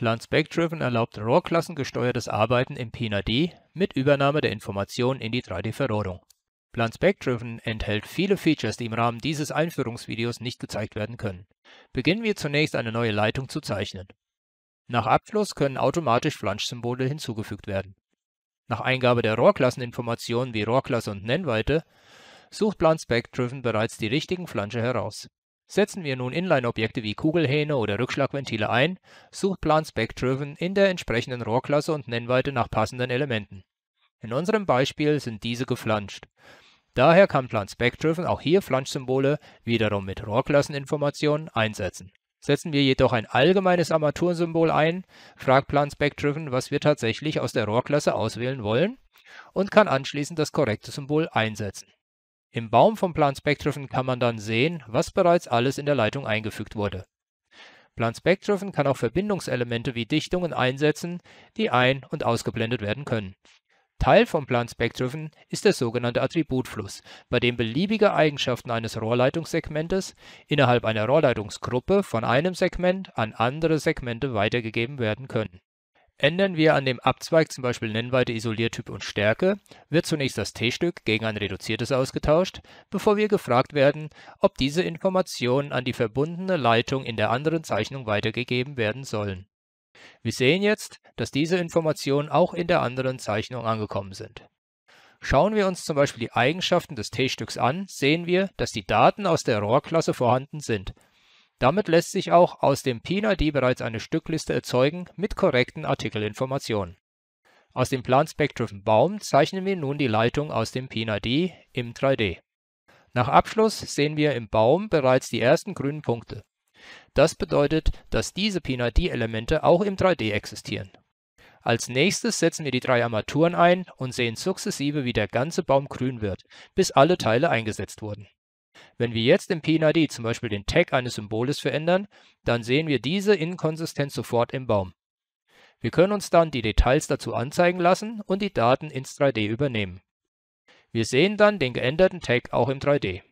Landsec-Driven erlaubt RAW-Klassen-gesteuertes Arbeiten im PNAD mit Übernahme der Informationen in die 3D-Verrohrung. Landsec-Driven enthält viele Features, die im Rahmen dieses Einführungsvideos nicht gezeigt werden können. Beginnen wir zunächst eine neue Leitung zu zeichnen. Nach Abfluss können automatisch Flanschsymbole hinzugefügt werden. Nach Eingabe der Rohrklasseninformationen wie Rohrklasse und Nennweite sucht Landsec-Driven bereits die richtigen Flansche heraus Setzen wir nun Inline-Objekte wie Kugelhähne oder Rückschlagventile ein, sucht Plan Spec-Driven in der entsprechenden Rohrklasse und Nennweite nach passenden Elementen. In unserem Beispiel sind diese geflanscht. Daher kann Plan Spec-Driven auch hier Flanschsymbole wiederum mit Rohrklasseninformationen einsetzen. Setzen wir jedoch ein allgemeines Armaturensymbol ein, fragt Plan Spec-Driven, was wir tatsächlich aus der Rohrklasse auswählen wollen und kann anschließend das korrekte Symbol einsetzen. Im Baum vom Planspektrophen kann man dann sehen, was bereits alles in der Leitung eingefügt wurde. Planspektrophen kann auch Verbindungselemente wie Dichtungen einsetzen, die ein- und ausgeblendet werden können. Teil vom Planspektrophen ist der sogenannte Attributfluss, bei dem beliebige Eigenschaften eines Rohrleitungssegmentes innerhalb einer Rohrleitungsgruppe von einem Segment an andere Segmente weitergegeben werden können Ändern wir an dem Abzweig zum Beispiel Nennweite, Isoliertyp und Stärke, wird zunächst das T-Stück gegen ein reduziertes ausgetauscht, bevor wir gefragt werden, ob diese Informationen an die verbundene Leitung in der anderen Zeichnung weitergegeben werden sollen. Wir sehen jetzt, dass diese Informationen auch in der anderen Zeichnung angekommen sind. Schauen wir uns zum Beispiel die Eigenschaften des T-Stücks an, sehen wir, dass die Daten aus der Rohrklasse vorhanden sind – damit lässt sich auch aus dem PIN-ID bereits eine Stückliste erzeugen mit korrekten Artikelinformationen. Aus dem Plan-Spectrum-Baum zeichnen wir nun die Leitung aus dem PIN-ID im 3D. Nach Abschluss sehen wir im Baum bereits die ersten grünen Punkte. Das bedeutet, dass diese PIN-ID-Elemente auch im 3D existieren. Als nächstes setzen wir die drei Armaturen ein und sehen sukzessive, wie der ganze Baum grün wird, bis alle Teile eingesetzt wurden wenn wir jetzt im PNID zum Beispiel den Tag eines Symboles verändern, dann sehen wir diese Inkonsistenz sofort im Baum. Wir können uns dann die Details dazu anzeigen lassen und die Daten ins 3D übernehmen. Wir sehen dann den geänderten Tag auch im 3D.